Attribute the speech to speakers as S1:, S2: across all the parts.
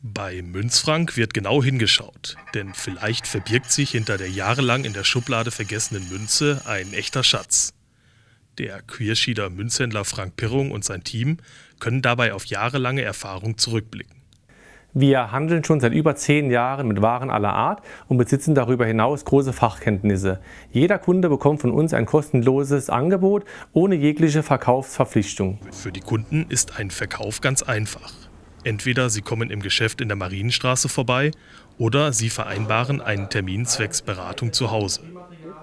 S1: Bei Münzfrank wird genau hingeschaut, denn vielleicht verbirgt sich hinter der jahrelang in der Schublade vergessenen Münze ein echter Schatz. Der Queerschieder Münzhändler Frank Pirrung und sein Team können dabei auf jahrelange Erfahrung zurückblicken.
S2: Wir handeln schon seit über zehn Jahren mit Waren aller Art und besitzen darüber hinaus große Fachkenntnisse. Jeder Kunde bekommt von uns ein kostenloses Angebot ohne jegliche Verkaufsverpflichtung. Für die
S1: Kunden ist
S2: ein Verkauf
S1: ganz einfach. Entweder Sie kommen im Geschäft in der Marienstraße vorbei oder Sie vereinbaren einen Termin zwecks Beratung zu Hause.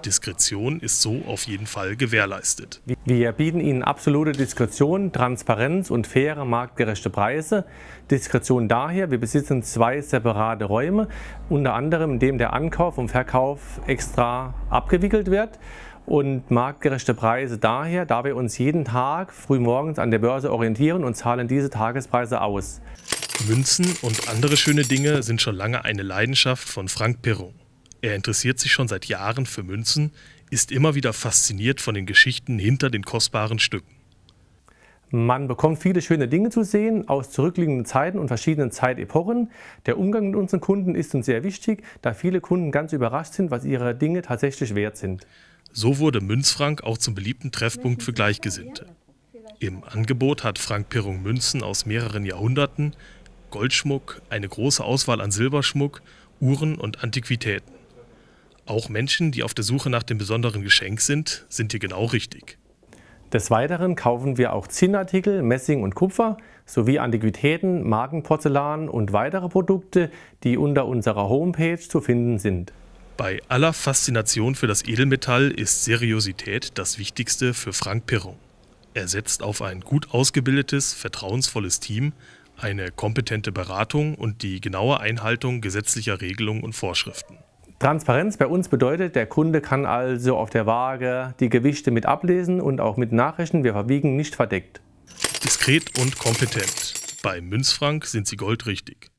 S1: Diskretion ist so auf jeden Fall gewährleistet.
S2: Wir bieten Ihnen absolute Diskretion, Transparenz und faire marktgerechte Preise. Diskretion daher, wir besitzen zwei separate Räume, unter anderem in dem der Ankauf und Verkauf extra abgewickelt wird und marktgerechte Preise daher, da wir uns jeden Tag frühmorgens an der Börse orientieren und zahlen diese Tagespreise aus.
S1: Münzen und andere schöne Dinge sind schon lange eine Leidenschaft von Frank Pirrung. Er interessiert sich schon seit Jahren für Münzen, ist immer wieder fasziniert von den Geschichten hinter den kostbaren Stücken.
S2: Man bekommt viele schöne Dinge zu sehen aus zurückliegenden Zeiten und verschiedenen Zeitepochen. Der Umgang mit unseren Kunden ist uns sehr wichtig, da viele Kunden ganz überrascht sind, was ihre Dinge tatsächlich wert sind. So wurde Münzfrank
S1: auch zum beliebten Treffpunkt für Gleichgesinnte. Im Angebot hat Frank Pirrung Münzen aus mehreren Jahrhunderten, Goldschmuck, eine große Auswahl an Silberschmuck, Uhren und Antiquitäten. Auch Menschen, die auf der Suche nach dem besonderen Geschenk sind, sind hier
S2: genau richtig. Des Weiteren kaufen wir auch Zinnartikel, Messing und Kupfer sowie Antiquitäten, Markenporzellan und weitere Produkte, die unter unserer Homepage zu finden sind.
S1: Bei aller Faszination für das Edelmetall ist Seriosität das Wichtigste für Frank Pirron. Er setzt auf ein gut ausgebildetes, vertrauensvolles Team, eine kompetente Beratung und die genaue Einhaltung gesetzlicher Regelungen und
S2: Vorschriften. Transparenz bei uns bedeutet, der Kunde kann also auf der Waage die Gewichte mit ablesen und auch mit Nachrichten. Wir verwiegen nicht verdeckt. Diskret und kompetent. Bei Münzfrank sind sie goldrichtig.